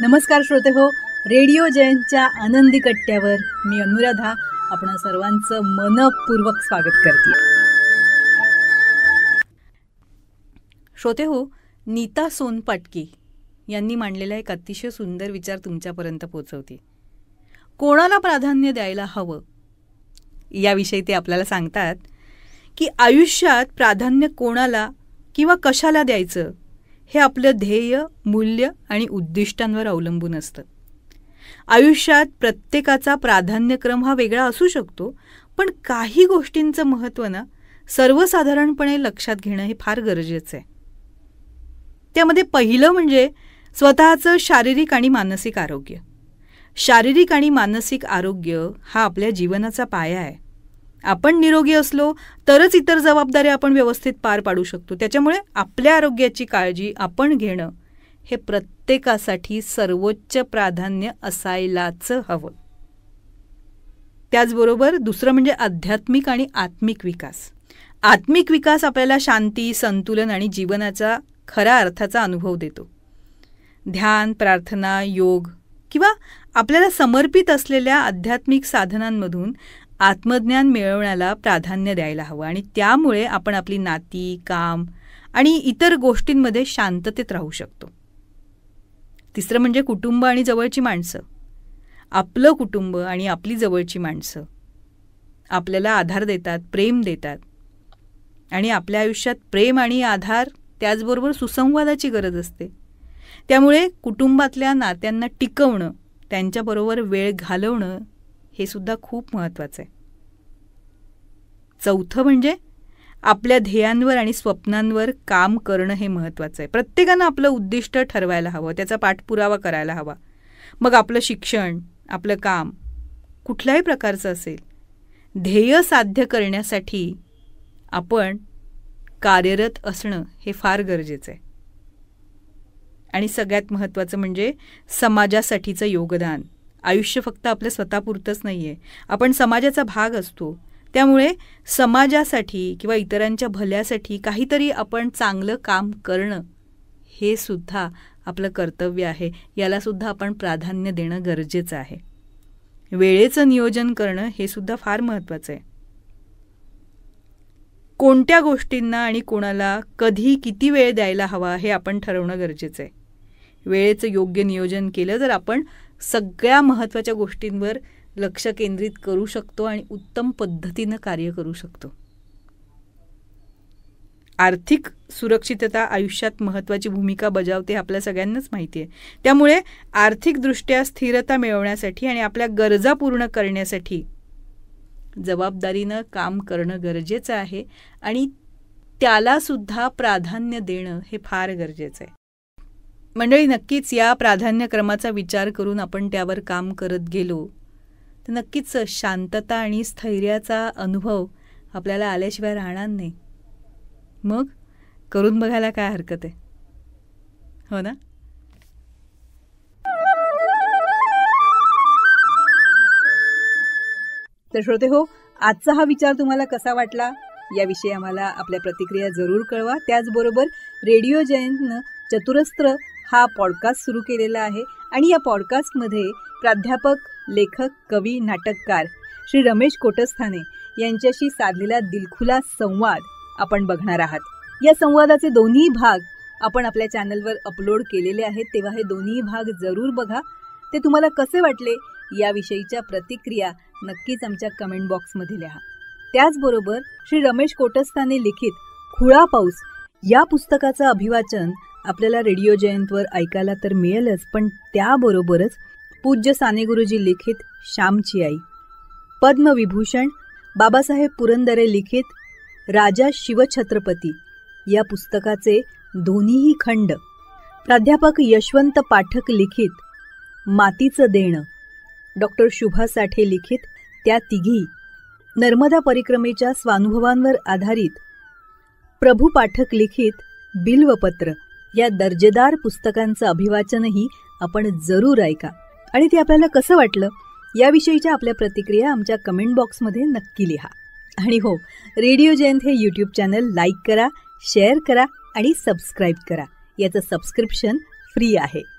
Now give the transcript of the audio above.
नमस्कार श्रोते हो रेडिओ जयंतच्या आनंदी कट्ट्यावर मी अनुराधा आपण सर्वांचं मनपूर्वक स्वागत करते श्रोते हो नीता सोनपाटकी यांनी मांडलेला एक अतिशय सुंदर विचार तुमच्यापर्यंत पोहोचवते कोणाला प्राधान्य द्यायला हवं याविषयी ते आपल्याला सांगतात की आयुष्यात प्राधान्य कोणाला किंवा कशाला द्यायचं हे आपलं ध्येय मूल्य आणि उद्दिष्टांवर अवलंबून असतं आयुष्यात प्रत्येकाचा प्राधान्यक्रम हा वेगळा असू शकतो पण काही गोष्टींचं महत्त्व ना सर्वसाधारणपणे लक्षात घेणं हे फार गरजेचं आहे त्यामध्ये पहिलं म्हणजे स्वतःचं शारीरिक आणि मानसिक आरोग्य शारीरिक आणि मानसिक आरोग्य हा आपल्या जीवनाचा पाया आहे आपण निरोगी असलो तरच इतर जबाबदाऱ्या आपण व्यवस्थित पार पाडू शकतो त्याच्यामुळे आपल्या आरोग्याची काळजी आपण घेणं हे प्रत्येकासाठी सर्वोच्च प्राधान्य असायलाच हवं त्याचबरोबर दुसरं म्हणजे आध्यात्मिक आणि आत्मिक विकास आत्मिक विकास आपल्याला शांती संतुलन आणि जीवनाचा खरा अर्थाचा अनुभव देतो ध्यान प्रार्थना योग किंवा आपल्याला समर्पित असलेल्या आध्यात्मिक साधनांमधून आत्मज्ञान मिळवण्याला प्राधान्य द्यायला हवं आणि त्यामुळे आपण आपली नाती काम आणि इतर गोष्टींमध्ये शांततेत राहू शकतो तिसरं म्हणजे कुटुंब आणि जवळची माणसं आपलं कुटुंब आणि आपली जवळची माणसं आपल्याला आधार देतात प्रेम देतात आणि आपल्या आयुष्यात प्रेम आणि आधार त्याचबरोबर सुसंवादाची गरज असते त्यामुळे कुटुंबातल्या नात्यांना टिकवणं त्यांच्याबरोबर वेळ घालवणं हे सुद्धा खूप महत्त्वाचं आहे चौथं म्हणजे आपल्या ध्येयांवर आणि स्वप्नांवर काम करणं हे महत्त्वाचं आहे प्रत्येकानं आपलं उद्दिष्ट ठरवायला हवं त्याचा पाठपुरावा करायला हवा मग आपलं शिक्षण आपलं काम कुठल्याही प्रकारचं असेल ध्येय साध्य करण्यासाठी आपण कार्यरत असणं हे फार गरजेचं आहे आणि सगळ्यात महत्त्वाचं म्हणजे समाजासाठीचं योगदान आयुष्य फक्त आपलं स्वतःपुरतंच नाही आहे आपण समाजाचा भाग असतो त्यामुळे समाजासाठी किंवा इतरांच्या भल्यासाठी काहीतरी आपण चांगलं काम करणं हे सुद्धा आपलं कर्तव्य आहे यालासुद्धा आपण प्राधान्य देणं गरजेचं आहे वेळेचं नियोजन करणं हे सुद्धा फार महत्त्वाचं आहे कोणत्या गोष्टींना आणि कोणाला कधी किती वेळ द्यायला हवा हे आपण ठरवणं गरजेचं आहे वेळेचं योग्य नियोजन केलं तर आपण सगळ्या महत्त्वाच्या गोष्टींवर लक्ष केंद्रित करू शकतो आणि उत्तम पद्धतीनं कार्य करू शकतो आर्थिक सुरक्षितता आयुष्यात महत्त्वाची भूमिका बजावते आपल्या सगळ्यांनाच माहिती आहे त्यामुळे आर्थिकदृष्ट्या स्थिरता मिळवण्यासाठी आणि आपल्या गरजा पूर्ण करण्यासाठी जबाबदारीनं काम करणं गरजेचं आहे आणि त्यालासुद्धा प्राधान्य देणं हे फार गरजेचं आहे मंडळी नक्कीच या प्राधान्यक्रमाचा विचार करून आपण त्यावर काम करत गेलो तर नक्कीच शांतता आणि स्थैर्याचा अनुभव आपल्याला आल्याशिवाय राहणार नाही मग करून बघायला काय हरकत आहे हो ना तर श्रोते हो आजचा हा विचार तुम्हाला कसा वाटला याविषयी आम्हाला आपल्या प्रतिक्रिया जरूर कळवा त्याचबरोबर रेडिओ जयंतनं चतुरस्त्र हा पॉडकास्ट सुरू केलेला आहे आणि या पॉडकास्टमध्ये प्राध्यापक लेखक कवी नाटककार श्री रमेश कोटस्थाने यांच्याशी साधलेला दिलखुला संवाद आपण बघणार आहात या संवादाचे दोन्ही भाग आपण आपल्या चॅनलवर अपलोड केलेले आहेत तेव्हा हे दोन्ही भाग जरूर बघा ते तुम्हाला कसे वाटले याविषयीच्या प्रतिक्रिया नक्कीच आमच्या कमेंट बॉक्समध्ये लिहा त्याचबरोबर श्री रमेश कोटस्थाने लिखित खुळा पाऊस या पुस्तकाचं अभिवाचन आपल्याला रेडिओ जयंतवर ऐकायला तर मिळेलच पण त्याबरोबरच पूज्य साने गुरुजी लिखित श्यामची आई पद्मविभूषण बाबासाहेब पुरंदरे लिखित राजा शिवछत्रपती या पुस्तकाचे दोन्हीही खंड प्राध्यापक यशवंत पाठक लिखित मातीचं देणं डॉक्टर शुभा साठे लिखित त्या तिघी नर्मदा परिक्रमेच्या स्वानुभवांवर आधारित प्रभू पाठक लिखित बिल्वपत्र या दर्जेदार पुस्तकांचं अभिवाचनही आपण जरूर ऐका आणि ते आपल्याला कसं वाटलं याविषयीच्या आपल्या प्रतिक्रिया आमच्या कमेंट बॉक्समध्ये नक्की लिहा आणि हो रेडिओ जयंत हे यूट्यूब चॅनल लाईक करा शेअर करा आणि सबस्क्राईब करा याचं सबस्क्रिप्शन फ्री आहे